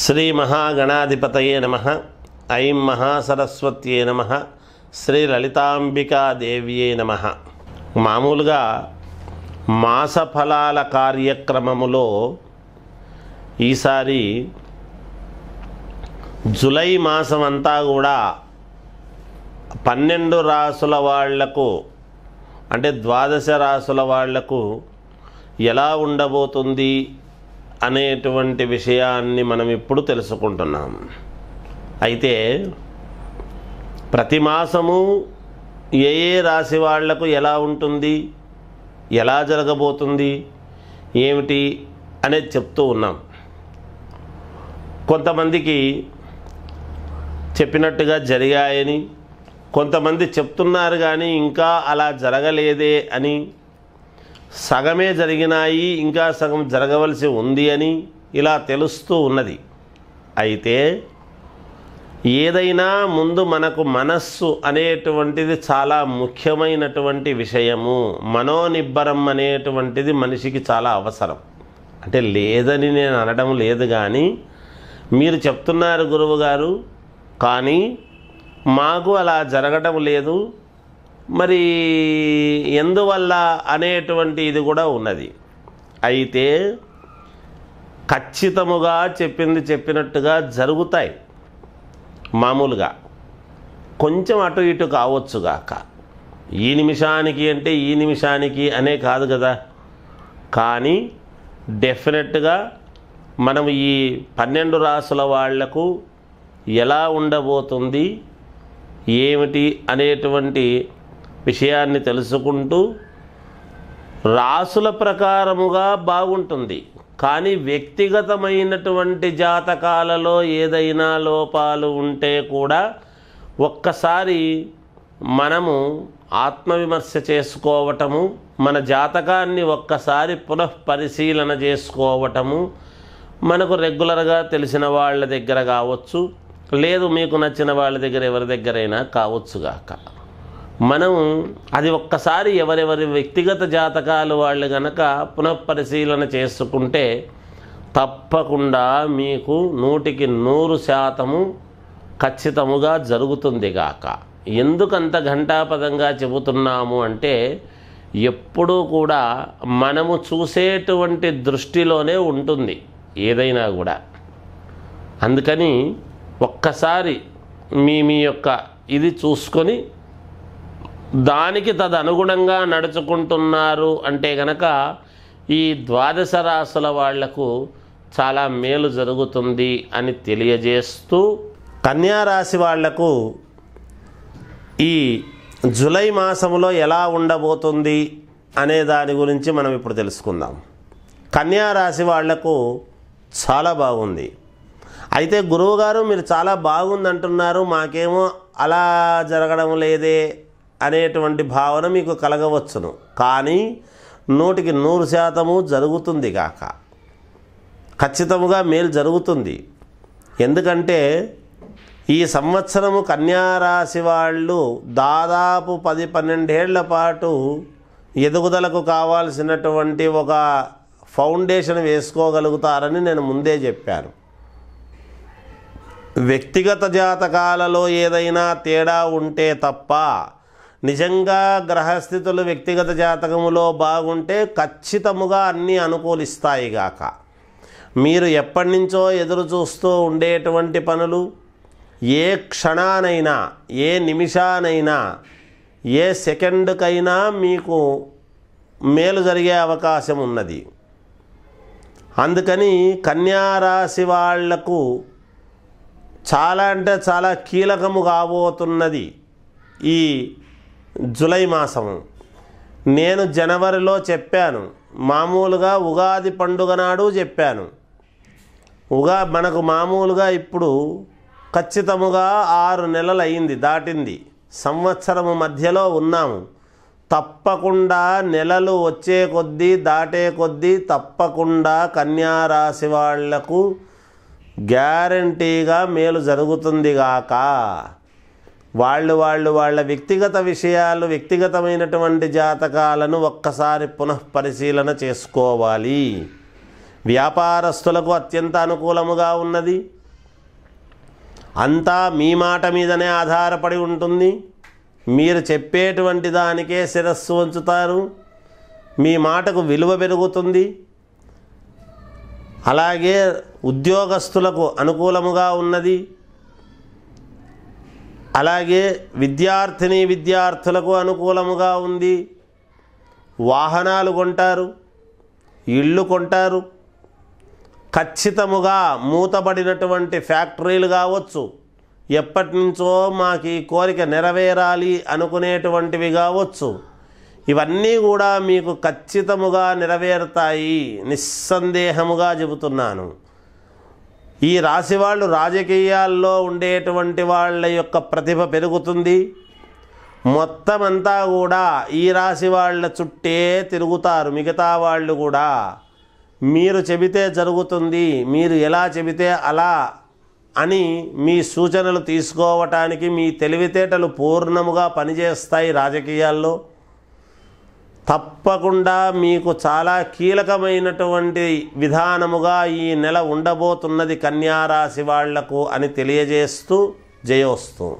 శ్రీ మహాగణాధిపతయే నమ ఐం మహాసరస్వత్యే నమ శ్రీ లలితాంబికాదేవ్యే నమ మామూలుగా మాసఫలాల కార్యక్రమములో ఈసారి జులై మాసం అంతా కూడా పన్నెండు రాసుల వాళ్లకు అంటే ద్వాదశ రాసుల వాళ్లకు ఎలా ఉండబోతుంది అనేటువంటి విషయాన్ని మనం ఇప్పుడు తెలుసుకుంటున్నాం అయితే ప్రతి మాసము ఏ ఏ రాశి వాళ్లకు ఎలా ఉంటుంది ఎలా జరగబోతుంది ఏమిటి అనేది చెప్తూ ఉన్నాం కొంతమందికి చెప్పినట్టుగా జరిగాయని కొంతమంది చెప్తున్నారు కానీ ఇంకా అలా జరగలేదే అని సగమే జరిగినాయి ఇంకా సగం జరగవలసి ఉంది అని ఇలా తెలుస్తూ ఉన్నది అయితే ఏదైనా ముందు మనకు మనస్సు అనేటువంటిది చాలా ముఖ్యమైనటువంటి విషయము మనోనిబ్బరం అనేటువంటిది మనిషికి చాలా అవసరం అంటే లేదని నేను అనడం లేదు కానీ మీరు చెప్తున్నారు గురువుగారు కానీ మాకు అలా జరగడం లేదు మరి ఎందువల్ల అనేటువంటి ఇది కూడా ఉన్నది అయితే ఖచ్చితముగా చెప్పింది చెప్పినట్టుగా జరుగుతాయి మామూలుగా కొంచెం అటు ఇటు కావచ్చుగాక ఈ నిమిషానికి అంటే ఈ నిమిషానికి అనే కాదు కదా కానీ డెఫినెట్గా మనం ఈ పన్నెండు రాసుల వాళ్లకు ఎలా ఉండబోతుంది ఏమిటి అనేటువంటి విషయాన్ని తెలుసుకుంటూ రాసుల ప్రకారముగా బాగుంటుంది కానీ వ్యక్తిగతమైనటువంటి జాతకాలలో ఏదైనా లోపాలు ఉంటే కూడా ఒక్కసారి మనము ఆత్మవిమర్శ చేసుకోవటము మన జాతకాన్ని ఒక్కసారి పునఃపరిశీలన చేసుకోవటము మనకు రెగ్యులర్గా తెలిసిన వాళ్ళ దగ్గర కావచ్చు లేదు మీకు నచ్చిన వాళ్ళ దగ్గర ఎవరి దగ్గరైనా కావచ్చుగాక మనం అది ఒక్కసారి ఎవరెవరి వ్యక్తిగత జాతకాలు వాళ్ళు గనక పునఃపరిశీలన చేసుకుంటే తప్పకుండా మీకు నూటికి నూరు శాతము ఖచ్చితముగా జరుగుతుంది కాక ఎందుకంత ఘంటాపదంగా చెబుతున్నాము అంటే ఎప్పుడూ కూడా మనము చూసేటువంటి దృష్టిలోనే ఉంటుంది ఏదైనా కూడా అందుకని ఒక్కసారి మీ మీ యొక్క ఇది చూసుకొని దానికి తదనుగుణంగా నడుచుకుంటున్నారు అంటే గనక ఈ ద్వాదశ రాసుల వాళ్లకు చాలా మేలు జరుగుతుంది అని తెలియజేస్తూ కన్యారాశి వాళ్లకు ఈ జులై మాసంలో ఎలా ఉండబోతుంది అనే దాని గురించి మనం ఇప్పుడు తెలుసుకుందాం కన్యారాశి వాళ్లకు చాలా బాగుంది అయితే గురువుగారు మీరు చాలా బాగుంది అంటున్నారు మాకేమో అలా జరగడం లేదే అనేటువంటి భావన మీకు కలగవచ్చును కానీ నూటికి నూరు శాతము జరుగుతుంది కాక ఖచ్చితముగా మేలు జరుగుతుంది ఎందుకంటే ఈ సంవత్సరము కన్యారాశి వాళ్ళు దాదాపు పది పన్నెండేళ్ల పాటు ఎదుగుదలకు కావాల్సినటువంటి ఒక ఫౌండేషన్ వేసుకోగలుగుతారని నేను ముందే చెప్పాను వ్యక్తిగత జాతకాలలో ఏదైనా తేడా ఉంటే తప్ప నిజంగా గ్రహస్థితులు వ్యక్తిగత జాతకములో బాగుంటే ఖచ్చితముగా అన్నీ అనుకూలిస్తాయి గాక మీరు ఎప్పటి నుంచో ఎదురు చూస్తూ ఉండేటువంటి పనులు ఏ క్షణానైనా ఏ నిమిషానైనా ఏ సెకండ్కైనా మీకు మేలు జరిగే అవకాశం ఉన్నది అందుకని కన్యారాశి వాళ్లకు చాలా అంటే చాలా కీలకము కాబోతున్నది ఈ జులై మాసం నేను జనవరిలో చెప్పాను మామూలుగా ఉగాది పండుగ నాడు చెప్పాను ఉగా మనకు మామూలుగా ఇప్పుడు ఖచ్చితముగా ఆరు నెలలు అయింది దాటింది సంవత్సరము మధ్యలో ఉన్నాము తప్పకుండా నెలలు వచ్చే కొద్దీ దాటే కొద్దీ తప్పకుండా కన్యారాశి వాళ్లకు గ్యారంటీగా మేలు జరుగుతుంది గాక వాళ్ళు వాళ్ళు వాళ్ళ వ్యక్తిగత విషయాలు వ్యక్తిగతమైనటువంటి జాతకాలను ఒక్కసారి పునఃపరిశీలన చేసుకోవాలి వ్యాపారస్తులకు అత్యంత అనుకూలముగా ఉన్నది అంతా మీ మాట మీదనే ఆధారపడి ఉంటుంది మీరు చెప్పేటువంటి దానికే శిరస్సు ఉంచుతారు మీ మాటకు విలువ పెరుగుతుంది అలాగే ఉద్యోగస్తులకు అనుకూలముగా ఉన్నది అలాగే విద్యార్థిని విద్యార్థులకు అనుకూలముగా ఉంది వాహనాలు కొంటారు ఇళ్ళు కొంటారు ఖచ్చితముగా మూతబడినటువంటి ఫ్యాక్టరీలు కావచ్చు ఎప్పటి నుంచో మాకు ఈ కోరిక నెరవేరాలి అనుకునేటువంటివి కావచ్చు ఇవన్నీ కూడా మీకు ఖచ్చితముగా నెరవేరుతాయి నిస్సందేహముగా చెబుతున్నాను ఈ రాశి వాళ్ళు రాజకీయాల్లో ఉండేటువంటి వాళ్ళ యొక్క ప్రతిభ పెరుగుతుంది మొత్తం అంతా కూడా ఈ రాశి వాళ్ళ చుట్టే తిరుగుతారు మిగతా వాళ్ళు కూడా మీరు చెబితే జరుగుతుంది మీరు ఎలా చెబితే అలా అని మీ సూచనలు తీసుకోవటానికి మీ తెలివితేటలు పూర్ణముగా పనిచేస్తాయి రాజకీయాల్లో తప్పకుండా మీకు చాలా కీలకమైనటువంటి విధానముగా ఈ నెల ఉండబోతున్నది కన్యారాశి వాళ్లకు అని తెలియజేస్తూ జయోస్తు